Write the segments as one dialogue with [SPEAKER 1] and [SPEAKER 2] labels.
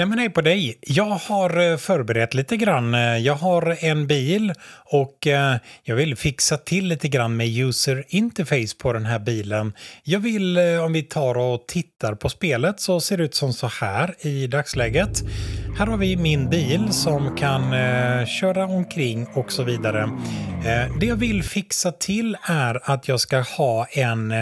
[SPEAKER 1] Nej men hej på dig. Jag har eh, förberett lite grann. Eh, jag har en bil och eh, jag vill fixa till lite grann med user interface på den här bilen. Jag vill, om vi tar och tittar på spelet så ser det ut som så här i dagsläget. Här har vi min bil som kan köra omkring och så vidare. det jag vill fixa till är att jag ska ha en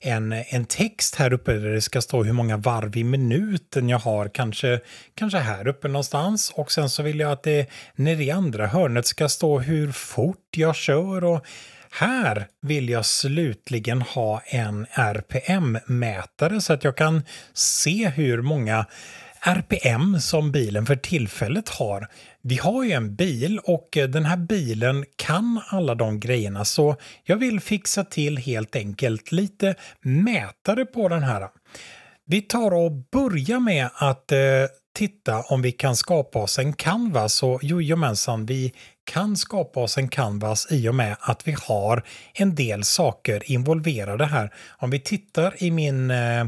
[SPEAKER 1] en, en text här uppe där det ska stå hur många varv i minuten jag har, kanske, kanske här uppe någonstans. Och sen så vill jag att det nere i andra hörnet ska stå hur fort jag kör. och här vill jag slutligen ha en RPM-mätare så att jag kan se hur många RPM som bilen för tillfället har. Vi har ju en bil och eh, den här bilen kan alla de grejerna så jag vill fixa till helt enkelt lite mätare på den här. Vi tar och börjar med att eh, titta om vi kan skapa oss en canvas och jojomensan vi kan skapa oss en canvas i och med att vi har en del saker involverade här. Om vi tittar i min eh,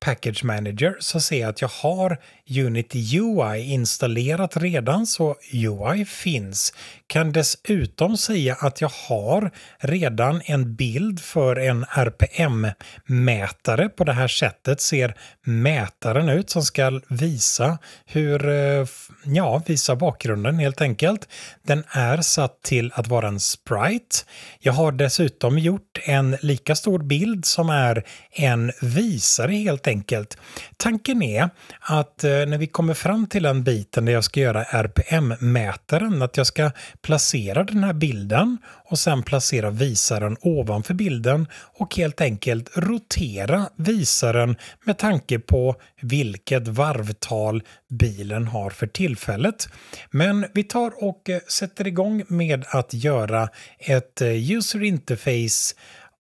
[SPEAKER 1] Package Manager så ser jag att jag har Unity UI installerat redan så UI finns. Kan dessutom säga att jag har redan en bild för en RPM-mätare. På det här sättet ser mätaren ut som ska visa hur, eh, ja, visa bakgrunden helt enkelt. Den är satt till att vara en sprite. Jag har dessutom gjort en lika stor bild som är en visare helt enkelt. Tanken är att eh, när vi kommer fram till den biten där jag ska göra RPM-mätaren, att jag ska placera den här bilden och sen placera visaren ovanför bilden och helt enkelt rotera visaren med tanke på vilket varvtal bilen har för tillfället. Men vi tar och eh, sätter igång med att göra ett eh, user interface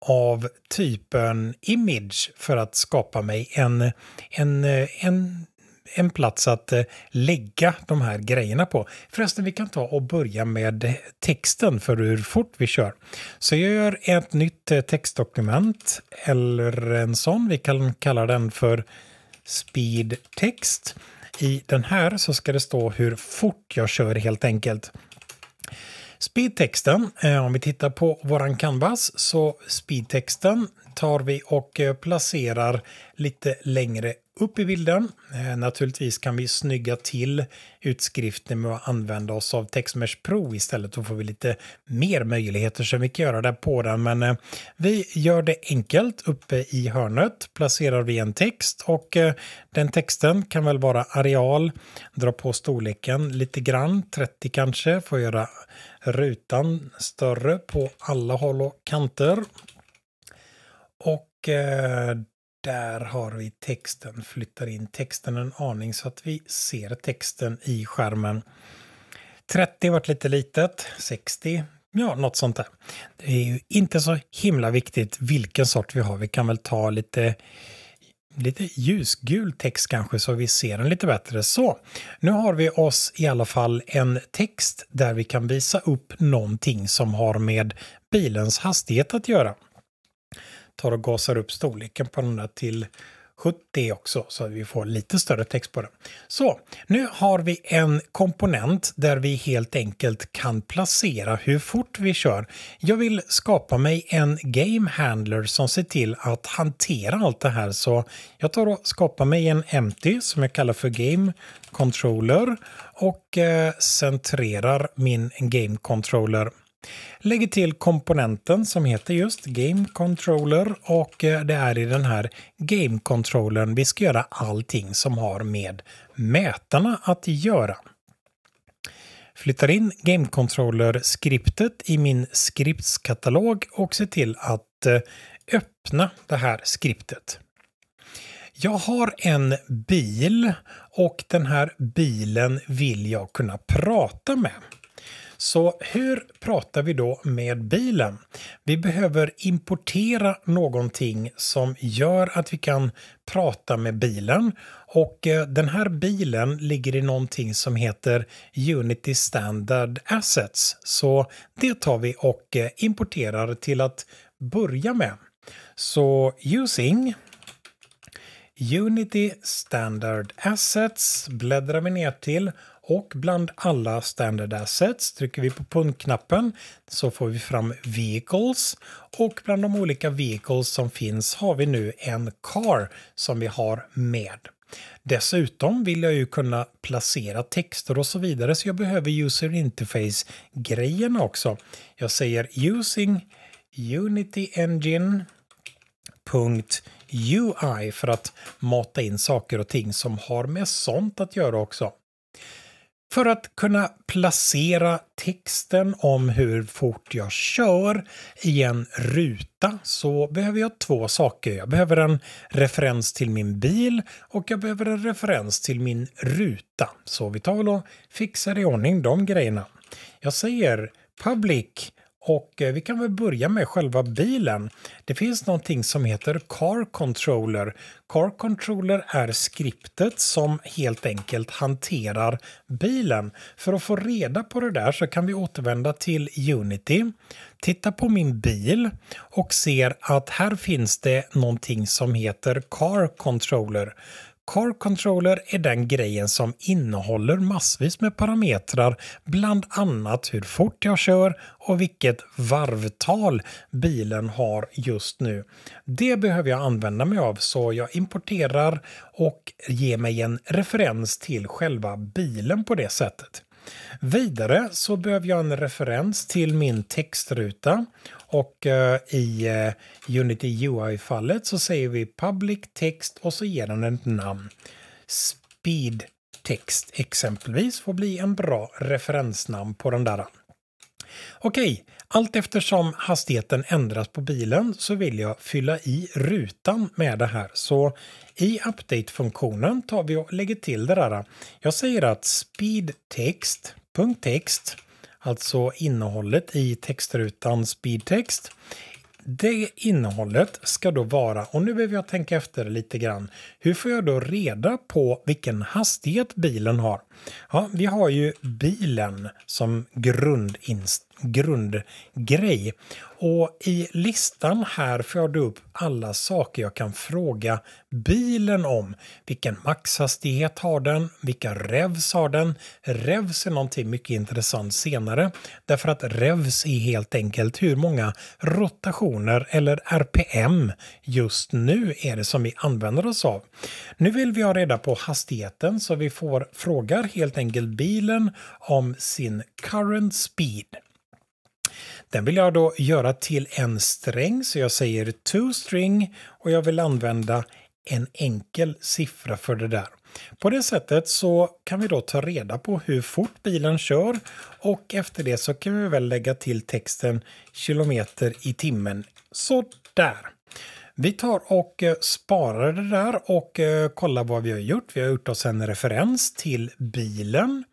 [SPEAKER 1] av typen image för att skapa mig en, en, eh, en en plats att eh, lägga de här grejerna på. Förresten, vi kan ta och börja med texten för hur fort vi kör. Så jag gör ett nytt eh, textdokument eller en sån. Vi kan kalla den för speed text. I den här så ska det stå hur fort jag kör helt enkelt. Speedtexten, eh, om vi tittar på våran canvas så speedtexten tar vi och placerar lite längre upp i bilden. Eh, naturligtvis kan vi snygga till utskriften med att använda oss av textmesh Pro istället. Då får vi lite mer möjligheter som vi kan göra där på den. Men eh, vi gör det enkelt. Uppe i hörnet placerar vi en text och eh, den texten kan väl vara areal. Dra på storleken lite grann, 30 kanske. Får göra rutan större på alla håll och kanter. Och där har vi texten, flyttar in texten en aning så att vi ser texten i skärmen. 30 vart lite litet, 60, ja något sånt där. Det är ju inte så himla viktigt vilken sort vi har. Vi kan väl ta lite lite ljusgul text kanske så vi ser den lite bättre. Så, nu har vi oss i alla fall en text där vi kan visa upp någonting som har med bilens hastighet att göra tar och gasar upp storleken på den där till 70 också så att vi får lite större text på den. Så, nu har vi en komponent där vi helt enkelt kan placera hur fort vi kör. Jag vill skapa mig en game handler som ser till att hantera allt det här så jag tar och skapar mig en empty som jag kallar för game controller och eh, centrerar min game controller Lägger till komponenten som heter just Game Controller och eh, det är i den här Game Controllern vi ska göra allting som har med mätarna att göra. Flyttar in Game Controller-skriptet i min skriptskatalog och ser till att eh, öppna det här skriptet. Jag har en bil och den här bilen vill jag kunna prata med. Så hur pratar vi då med bilen? Vi behöver importera någonting som gör att vi kan prata med bilen och eh, den här bilen ligger i någonting som heter Unity Standard Assets. Så det tar vi och eh, importerar till att börja med. Så using Unity Standard Assets bläddrar vi ner till och bland alla standard assets trycker vi på punktknappen så får vi fram vehicles. Och bland de olika vehicles som finns har vi nu en car som vi har med. Dessutom vill jag ju kunna placera texter och så vidare så jag behöver user interface-grejerna också. Jag säger using Unity Engine UI för att mata in saker och ting som har med sånt att göra också. För att kunna placera texten om hur fort jag kör i en ruta så behöver jag två saker. Jag behöver en referens till min bil och jag behöver en referens till min ruta. Så vi tar väl och fixar i ordning de grejerna. Jag säger public och eh, vi kan väl börja med själva bilen. Det finns någonting som heter Car Controller. Car Controller är skriptet som helt enkelt hanterar bilen. För att få reda på det där så kan vi återvända till Unity, titta på min bil och ser att här finns det någonting som heter Car Controller. Car Controller är den grejen som innehåller massvis med parametrar, bland annat hur fort jag kör och vilket varvtal bilen har just nu. Det behöver jag använda mig av så jag importerar och ger mig en referens till själva bilen på det sättet. Vidare så behöver jag en referens till min textruta och eh, i eh, Unity UI-fallet så säger vi public text och så ger den ett namn. Speed text exempelvis får bli en bra referensnamn på den där. Okej, allt eftersom hastigheten ändras på bilen så vill jag fylla i rutan med det här. Så i update-funktionen tar vi och lägger till det där. Jag säger att speedtext.text alltså innehållet i textrutan speedtext. Det innehållet ska då vara, och nu behöver jag tänka efter lite grann, hur får jag då reda på vilken hastighet bilen har? Ja, vi har ju bilen som grundinställning grundgrej. Och i listan här får du upp alla saker jag kan fråga bilen om. Vilken maxhastighet har den? Vilka revs har den? Revs är någonting mycket intressant senare därför att revs är helt enkelt hur många rotationer eller RPM just nu är det som vi använder oss av. Nu vill vi ha reda på hastigheten så vi får frågar helt enkelt bilen om sin current speed. Den vill jag då göra till en sträng så jag säger two string och jag vill använda en enkel siffra för det där. På det sättet så kan vi då ta reda på hur fort bilen kör och efter det så kan vi väl lägga till texten kilometer i timmen. Så där. Vi tar och eh, sparar det där och eh, kollar vad vi har gjort. Vi har gjort oss en referens till bilen.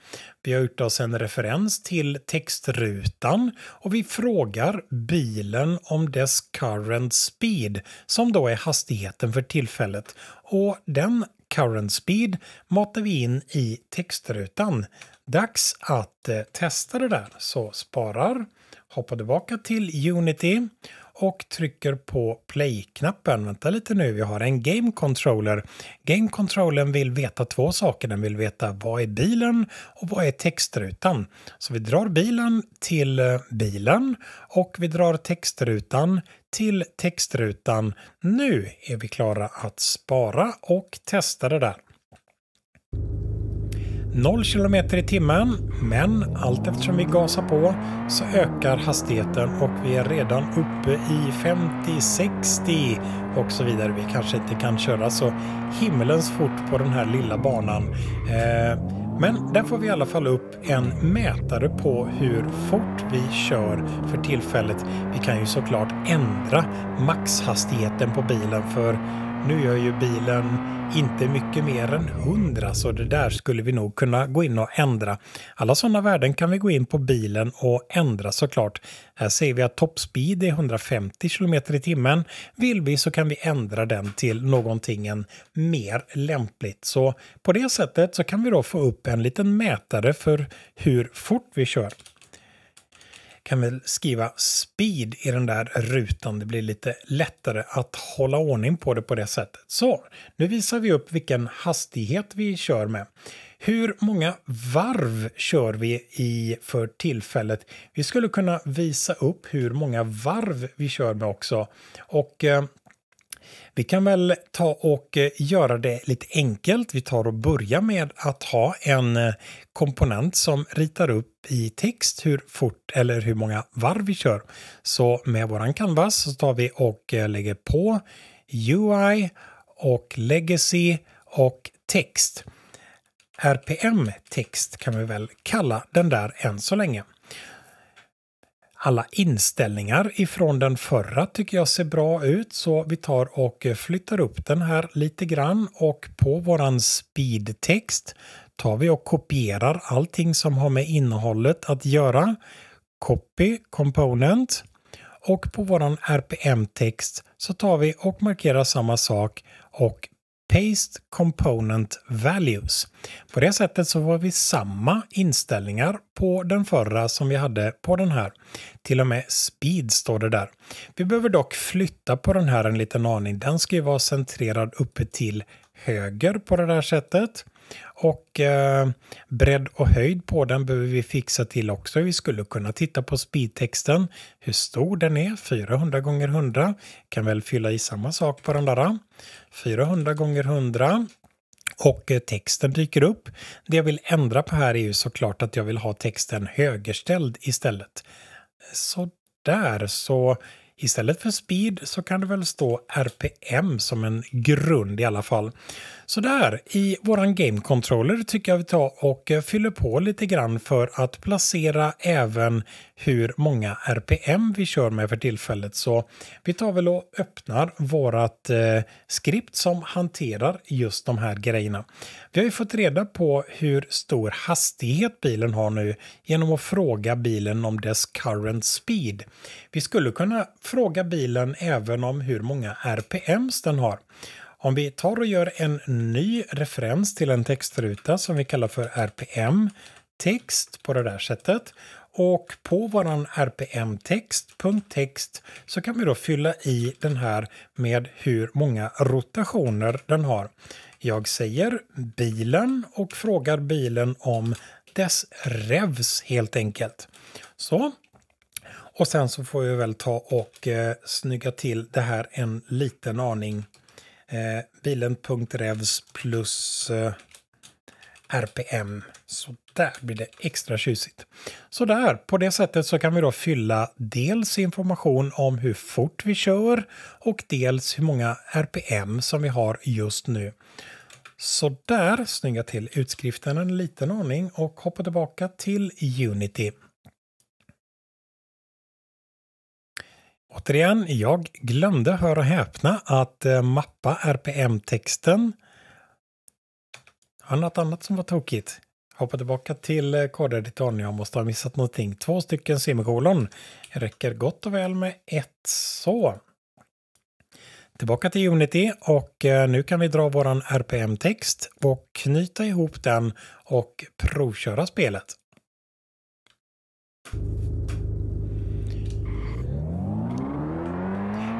[SPEAKER 1] Vi har gjort oss en referens till textrutan och vi frågar bilen om dess current speed som då är hastigheten för tillfället. Och den current speed matar vi in i textrutan. Dags att eh, testa det där. Så sparar, hoppar tillbaka till Unity och trycker på play-knappen. Vänta lite nu, vi har en game controller. Game controllern vill veta två saker. Den vill veta vad är bilen och vad är textrutan. Så vi drar bilen till eh, bilen och vi drar textrutan till textrutan. Nu är vi klara att spara och testa det där. 0 km i timmen, men allt eftersom vi gasar på så ökar hastigheten och vi är redan uppe i 50, 60 och så vidare. Vi kanske inte kan köra så himmelens fort på den här lilla banan. Eh, men där får vi i alla fall upp en mätare på hur fort vi kör för tillfället. Vi kan ju såklart ändra maxhastigheten på bilen för nu gör ju bilen inte mycket mer än 100 så det där skulle vi nog kunna gå in och ändra. Alla sådana värden kan vi gå in på bilen och ändra såklart. Här ser vi att toppspeed är 150 km i timmen. Vill vi så kan vi ändra den till någonting mer lämpligt. Så på det sättet så kan vi då få upp en liten mätare för hur fort vi kör kan väl skriva speed i den där rutan. Det blir lite lättare att hålla ordning på det på det sättet. Så, nu visar vi upp vilken hastighet vi kör med. Hur många varv kör vi i för tillfället? Vi skulle kunna visa upp hur många varv vi kör med också. Och eh, vi kan väl ta och eh, göra det lite enkelt. Vi tar och börjar med att ha en eh, komponent som ritar upp i text hur fort eller hur många varv vi kör. Så med våran canvas så tar vi och eh, lägger på UI och legacy och text. RPM text kan vi väl kalla den där än så länge. Alla inställningar ifrån den förra tycker jag ser bra ut så vi tar och flyttar upp den här lite grann och på våran speedtext tar vi och kopierar allting som har med innehållet att göra. Copy component och på våran RPM-text så tar vi och markerar samma sak och Paste Component Values. På det sättet så var vi samma inställningar på den förra som vi hade på den här. Till och med Speed står det där. Vi behöver dock flytta på den här en liten aning. Den ska ju vara centrerad uppe till höger på det där sättet. Och eh, bredd och höjd på den behöver vi fixa till också. Vi skulle kunna titta på speedtexten, hur stor den är, 400 gånger 100. Kan väl fylla i samma sak på den där. 400 gånger 100 och eh, texten dyker upp. Det jag vill ändra på här är ju såklart att jag vill ha texten högerställd istället. Så där så Istället för speed så kan det väl stå RPM som en grund i alla fall. Så där, i våran game controller tycker jag vi tar och eh, fyller på lite grann för att placera även hur många RPM vi kör med för tillfället. Så vi tar väl och öppnar vårat eh, skript som hanterar just de här grejerna. Vi har ju fått reda på hur stor hastighet bilen har nu genom att fråga bilen om dess current speed. Vi skulle kunna fråga bilen även om hur många RPMs den har. Om vi tar och gör en ny referens till en textruta som vi kallar för RPM text på det där sättet och på våran RPM-text, punkttext, så kan vi då fylla i den här med hur många rotationer den har. Jag säger bilen och frågar bilen om dess revs helt enkelt. Så, och sen så får vi väl ta och eh, snygga till det här en liten aning. Eh, bilen.revs plus eh, RPM. Så där blir det extra tjusigt. Så där, på det sättet så kan vi då fylla dels information om hur fort vi kör och dels hur många RPM som vi har just nu. Så där, snygga till utskriften en liten aning och hoppa tillbaka till Unity. Återigen, jag glömde, höra och häpna, att eh, mappa RPM-texten. Har något annat som var tokigt. Hoppa tillbaka till eh, kodeditorn, jag måste ha missat någonting. Två stycken semikolon räcker gott och väl med ett så. Tillbaka till Unity och eh, nu kan vi dra våran RPM-text och knyta ihop den och provköra spelet.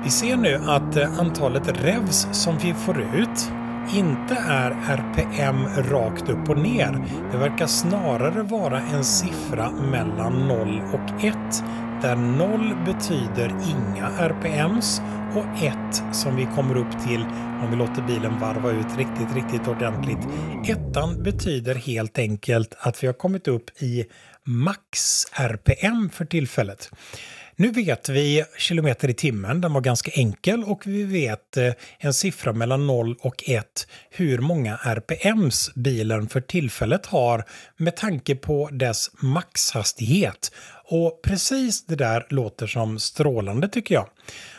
[SPEAKER 1] Vi ser nu att eh, antalet revs som vi får ut inte är RPM rakt upp och ner. Det verkar snarare vara en siffra mellan 0 och 1 där 0 betyder inga RPMs och 1 som vi kommer upp till om vi låter bilen varva ut riktigt, riktigt ordentligt. Ettan betyder helt enkelt att vi har kommit upp i max RPM för tillfället. Nu vet vi kilometer i timmen, den var ganska enkel, och vi vet eh, en siffra mellan 0 och 1 hur många RPMs bilen för tillfället har med tanke på dess maxhastighet. Och precis det där låter som strålande tycker jag.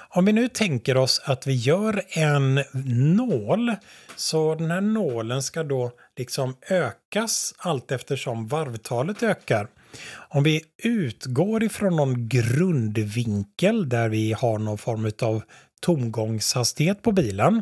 [SPEAKER 1] Om vi nu tänker oss att vi gör en nål, så den här nålen ska då liksom ökas allt eftersom varvtalet ökar. Om vi utgår ifrån någon grundvinkel där vi har någon form av tomgångshastighet på bilen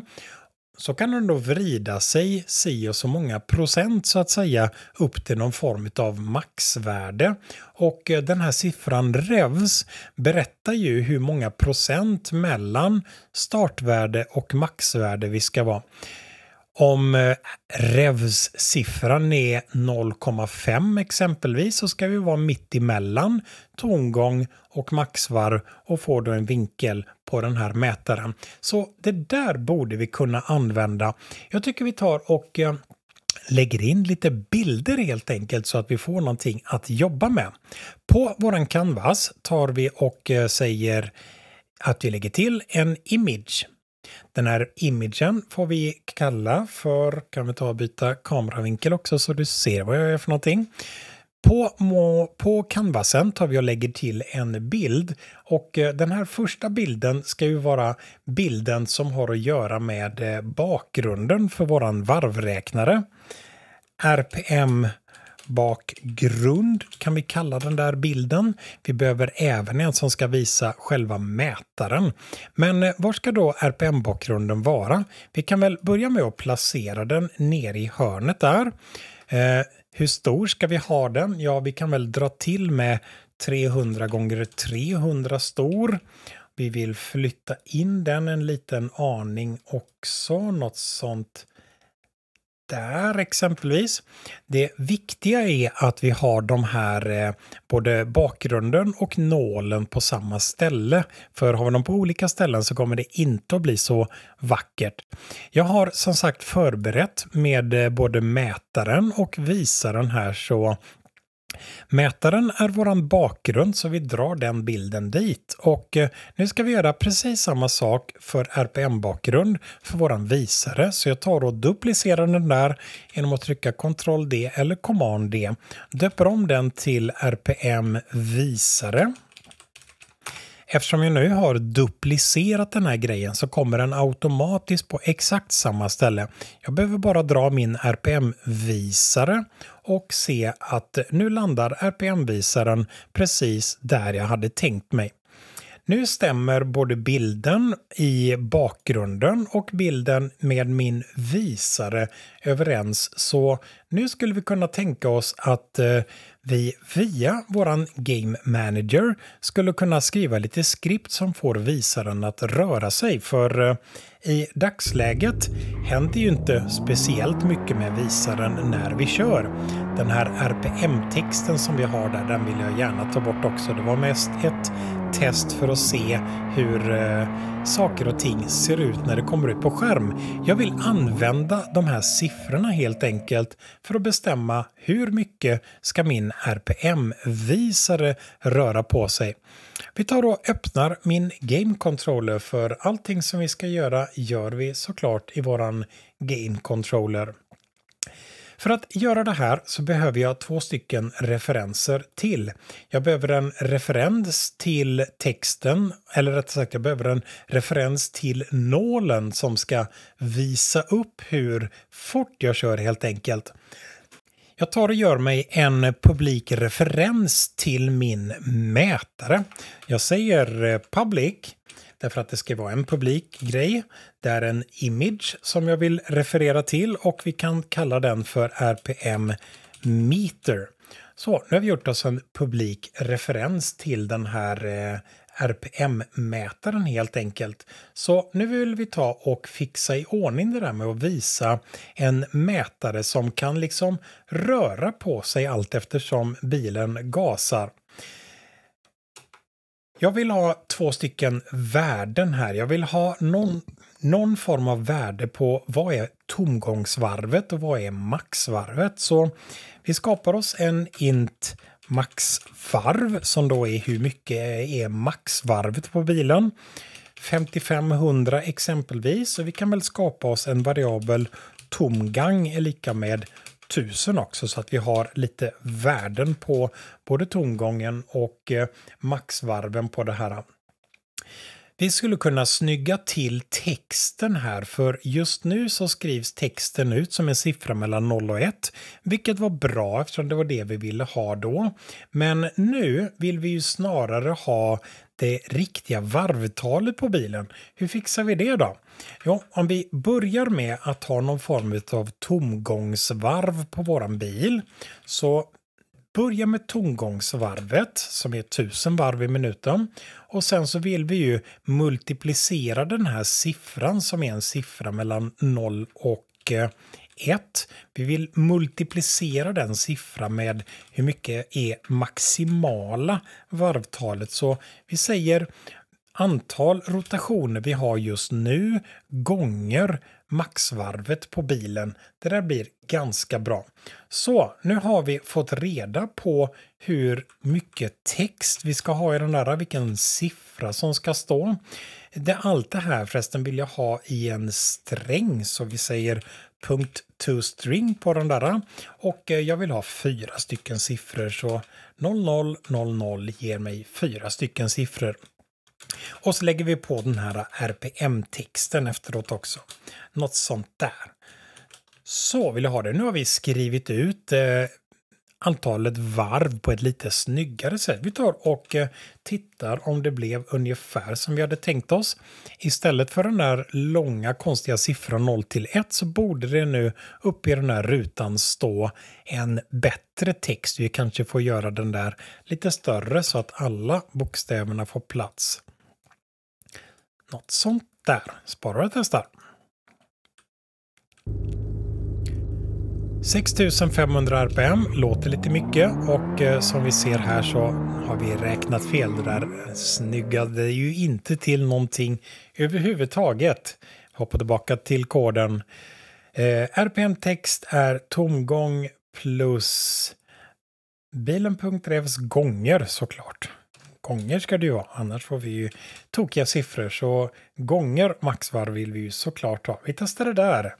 [SPEAKER 1] så kan den då vrida sig si och så många procent så att säga upp till någon form av maxvärde. Och eh, den här siffran revs berättar ju hur många procent mellan startvärde och maxvärde vi ska vara. Om eh, revs-siffran är 0,5 exempelvis så ska vi vara mitt emellan tongång och maxvarv och får då en vinkel på den här mätaren. Så det där borde vi kunna använda. Jag tycker vi tar och eh, lägger in lite bilder helt enkelt så att vi får någonting att jobba med. På våran canvas tar vi och eh, säger att vi lägger till en image den här imagen får vi kalla för, kan vi ta och byta kameravinkel också så du ser vad jag gör för någonting. På, på canvasen tar vi och lägger till en bild och eh, den här första bilden ska ju vara bilden som har att göra med eh, bakgrunden för våran varvräknare. RPM bakgrund kan vi kalla den där bilden. Vi behöver även en som ska visa själva mätaren. Men eh, var ska då RPM-bakgrunden vara? Vi kan väl börja med att placera den nere i hörnet där. Eh, hur stor ska vi ha den? Ja, vi kan väl dra till med 300 gånger 300 stor. Vi vill flytta in den en liten aning också, något sånt där exempelvis. Det viktiga är att vi har de här eh, både bakgrunden och nålen på samma ställe. För har vi dem på olika ställen så kommer det inte att bli så vackert. Jag har som sagt förberett med eh, både mätaren och visaren här så Mätaren är våran bakgrund så vi drar den bilden dit och eh, nu ska vi göra precis samma sak för RPM-bakgrund för våran visare. Så jag tar och duplicerar den där genom att trycka Ctrl D eller Command D. Döper om den till RPM-visare. Eftersom jag nu har duplicerat den här grejen så kommer den automatiskt på exakt samma ställe. Jag behöver bara dra min RPM-visare och se att nu landar RPM-visaren precis där jag hade tänkt mig. Nu stämmer både bilden i bakgrunden och bilden med min visare överens så nu skulle vi kunna tänka oss att eh, vi via vår Game Manager skulle kunna skriva lite skript som får visaren att röra sig. För eh, i dagsläget händer ju inte speciellt mycket med visaren när vi kör. Den här RPM-texten som vi har där, den vill jag gärna ta bort också. Det var mest ett test för att se hur eh, saker och ting ser ut när det kommer ut på skärm. Jag vill använda de här siffrorna helt enkelt för att bestämma hur mycket ska min RPM-visare röra på sig. Vi tar och öppnar min Game Controller för allting som vi ska göra gör vi såklart i våran Game Controller. För att göra det här så behöver jag två stycken referenser till. Jag behöver en referens till texten, eller rättare sagt jag behöver en referens till nålen som ska visa upp hur fort jag kör helt enkelt. Jag tar och gör mig en publik referens till min mätare. Jag säger eh, public Därför att det ska vara en publik grej. Det är en image som jag vill referera till och vi kan kalla den för RPM meter. Så, nu har vi gjort oss en publik referens till den här eh, RPM-mätaren helt enkelt. Så nu vill vi ta och fixa i ordning det där med att visa en mätare som kan liksom röra på sig allt eftersom bilen gasar. Jag vill ha två stycken värden här. Jag vill ha någon, någon form av värde på vad är tomgångsvarvet och vad är maxvarvet. Så vi skapar oss en int maxvarv som då är hur mycket är maxvarvet på bilen. 5500 exempelvis. Så vi kan väl skapa oss en variabel tomgang är lika med 1000 också så att vi har lite värden på både tongången och eh, maxvarven på det här. Vi skulle kunna snygga till texten här för just nu så skrivs texten ut som en siffra mellan 0 och 1. Vilket var bra eftersom det var det vi ville ha då. Men nu vill vi ju snarare ha det riktiga varvtalet på bilen. Hur fixar vi det då? Jo, om vi börjar med att ha någon form av tomgångsvarv på våran bil så börja med tomgångsvarvet som är 1000 varv i minuten och sen så vill vi ju multiplicera den här siffran som är en siffra mellan 0 och eh, 1. Vi vill multiplicera den siffran med hur mycket är maximala varvtalet. Så vi säger antal rotationer vi har just nu gånger maxvarvet på bilen. Det där blir ganska bra. Så nu har vi fått reda på hur mycket text vi ska ha i den där, vilken siffra som ska stå. Det, allt det här förresten vill jag ha i en sträng så vi säger string på de där. Och eh, jag vill ha fyra stycken siffror så 0000 ger mig fyra stycken siffror. Och så lägger vi på den här RPM-texten efteråt också. Något sånt där. Så vill jag ha det. Nu har vi skrivit ut eh, antalet varv på ett lite snyggare sätt. Vi tar och eh, tittar om det blev ungefär som vi hade tänkt oss. Istället för den där långa konstiga siffran 0 till 1 så borde det nu uppe i den här rutan stå en bättre text. Vi kanske får göra den där lite större så att alla bokstäverna får plats. Något sånt där. Sparar och testar. 6500 RPM låter lite mycket och eh, som vi ser här så har vi räknat fel. Det där eh, snyggade ju inte till någonting överhuvudtaget. Hoppa tillbaka till koden. Eh, RPM text är tomgång plus bilen.revs gånger såklart. Gånger ska det ju vara, annars får vi ju tokiga siffror. Så gånger maxvarv vill vi ju såklart ha. Vi testar det där.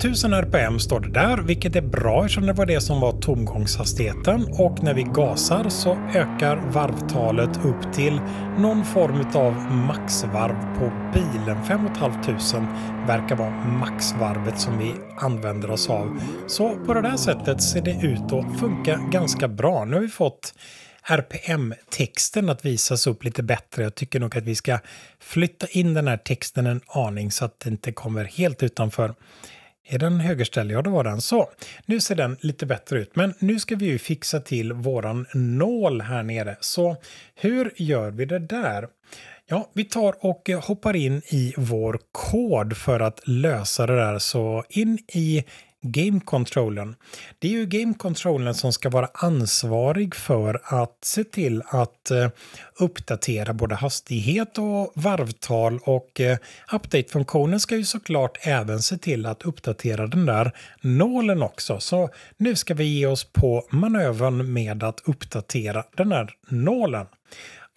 [SPEAKER 1] 1000 RPM står det där, vilket är bra eftersom det var det som var tomgångshastigheten. Och när vi gasar så ökar varvtalet upp till någon form av maxvarv på bilen. 5500 verkar vara maxvarvet som vi använder oss av. Så på det där sättet ser det ut att funka ganska bra. Nu har vi fått RPM-texten att visas upp lite bättre. Jag tycker nog att vi ska flytta in den här texten en aning så att det inte kommer helt utanför är den högerställd? Ja, det var den. Så, nu ser den lite bättre ut. Men nu ska vi ju fixa till våran nål här nere. Så hur gör vi det där? Ja, vi tar och hoppar in i vår kod för att lösa det där. Så in i game controllern Det är ju game controllern som ska vara ansvarig för att se till att eh, uppdatera både hastighet och varvtal och eh, update-funktionen ska ju såklart även se till att uppdatera den där nålen också. Så nu ska vi ge oss på manövern med att uppdatera den här nålen.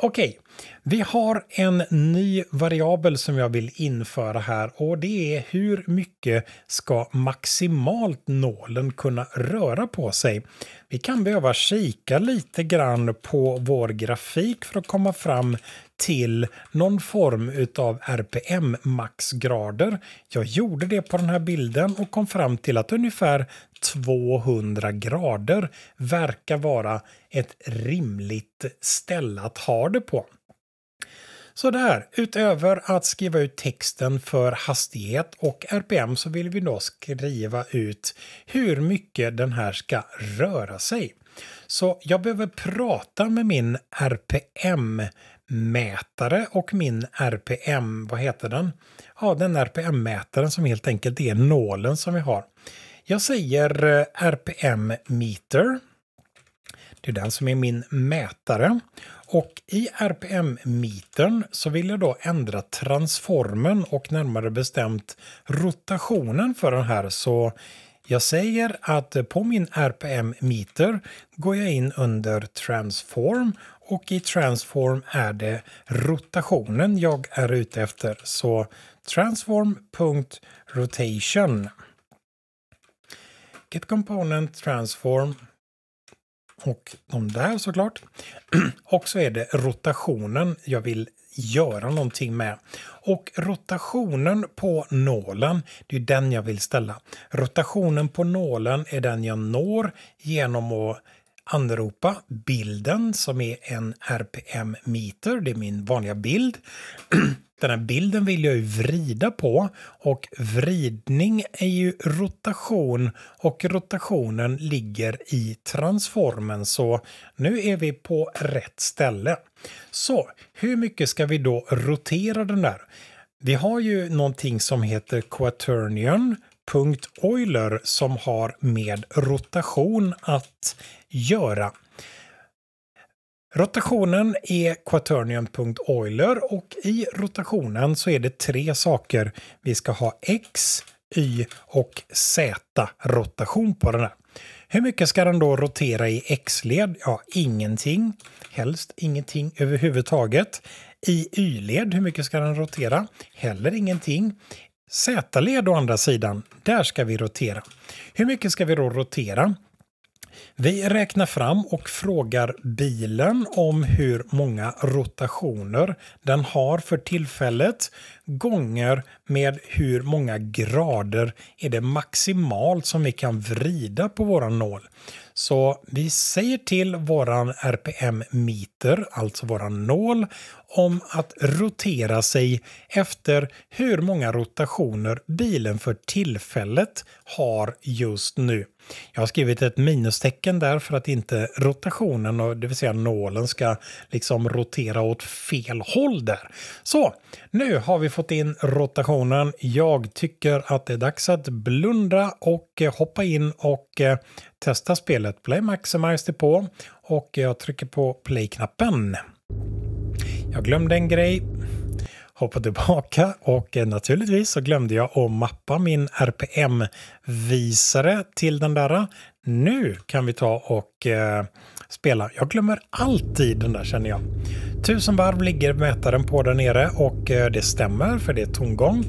[SPEAKER 1] Okej, vi har en ny variabel som jag vill införa här och det är hur mycket ska maximalt nålen kunna röra på sig? Vi kan behöva kika lite grann på vår grafik för att komma fram till någon form av RPM maxgrader. Jag gjorde det på den här bilden och kom fram till att ungefär 200 grader verkar vara ett rimligt ställe att ha det på. Så där, utöver att skriva ut texten för hastighet och RPM så vill vi då skriva ut hur mycket den här ska röra sig. Så jag behöver prata med min RPM-mätare och min RPM, vad heter den? Ja, den RPM-mätaren som helt enkelt är nålen som vi har. Jag säger eh, RPM meter. Det är den som är min mätare. Och i RPM-metern så vill jag då ändra transformen och närmare bestämt rotationen för den här. Så jag säger att på min RPM-meter går jag in under transform och i transform är det rotationen jag är ute efter. Så transform.rotation. Bucket Component Transform. Och de där såklart. och så är det rotationen jag vill göra någonting med. Och rotationen på nålen, det är den jag vill ställa. Rotationen på nålen är den jag når genom att anropa bilden som är en RPM-meter, det är min vanliga bild. Den här bilden vill jag ju vrida på och vridning är ju rotation och rotationen ligger i transformen så nu är vi på rätt ställe. Så hur mycket ska vi då rotera den där? Vi har ju någonting som heter quaternion som har med rotation att göra. Rotationen är quaternion.euler och i rotationen så är det tre saker. Vi ska ha x, y och z-rotation på den här. Hur mycket ska den då rotera i x-led? Ja, ingenting. Helst ingenting överhuvudtaget. I y-led, hur mycket ska den rotera? Heller ingenting. Z-led å andra sidan, där ska vi rotera. Hur mycket ska vi då rotera? Vi räknar fram och frågar bilen om hur många rotationer den har för tillfället gånger med hur många grader är det maximalt som vi kan vrida på våran nål. Så vi säger till våran RPM-meter, alltså våran nål, om att rotera sig efter hur många rotationer bilen för tillfället har just nu. Jag har skrivit ett minustecken där för att inte rotationen, det vill säga nålen, ska liksom rotera åt fel håll där. Så, nu har vi fått in rotationen. Jag tycker att det är dags att blunda och eh, hoppa in och eh, testa spelet. Play Maximize på och jag trycker på play-knappen. Jag glömde en grej. Hoppa tillbaka och eh, naturligtvis så glömde jag att mappa min RPM-visare till den där. Nu kan vi ta och spela. Jag glömmer alltid den där känner jag. Tusen varv ligger mätaren på där nere och eh, det stämmer för det är tomgång.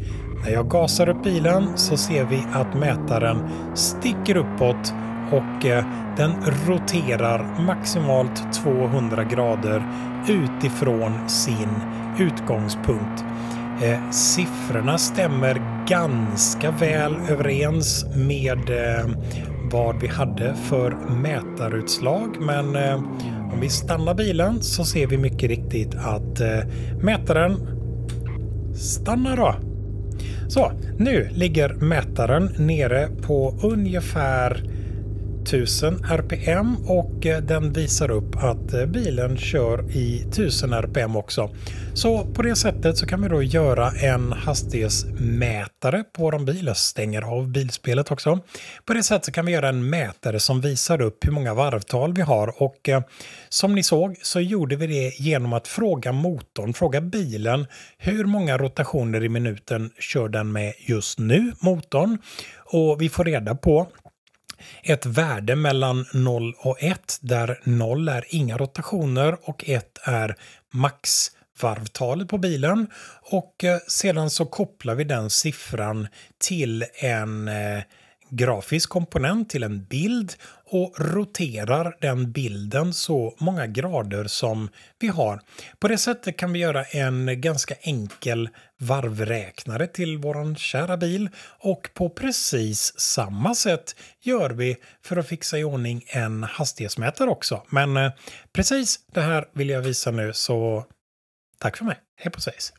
[SPEAKER 1] När jag gasar upp bilen så ser vi att mätaren sticker uppåt och eh, den roterar maximalt 200 grader utifrån sin utgångspunkt. Eh, siffrorna stämmer ganska väl överens med vad vi hade för mätarutslag men eh, om vi stannar bilen så ser vi mycket riktigt att eh, mätaren stannar då. Så, nu ligger mätaren nere på ungefär 1000 RPM och eh, den visar upp att eh, bilen kör i 1000 RPM också. Så på det sättet så kan vi då göra en hastighetsmätare på vår bil. Jag stänger av bilspelet också. På det sättet så kan vi göra en mätare som visar upp hur många varvtal vi har och eh, som ni såg så gjorde vi det genom att fråga motorn, fråga bilen hur många rotationer i minuten kör den med just nu, motorn. Och vi får reda på ett värde mellan 0 och 1 där 0 är inga rotationer och 1 är max varvtalet på bilen och eh, sedan så kopplar vi den siffran till en eh, grafisk komponent till en bild och roterar den bilden så många grader som vi har. På det sättet kan vi göra en ganska enkel varvräknare till våran kära bil och på precis samma sätt gör vi för att fixa i ordning en hastighetsmätare också. Men eh, precis det här vill jag visa nu så tack för mig. Hej på ses!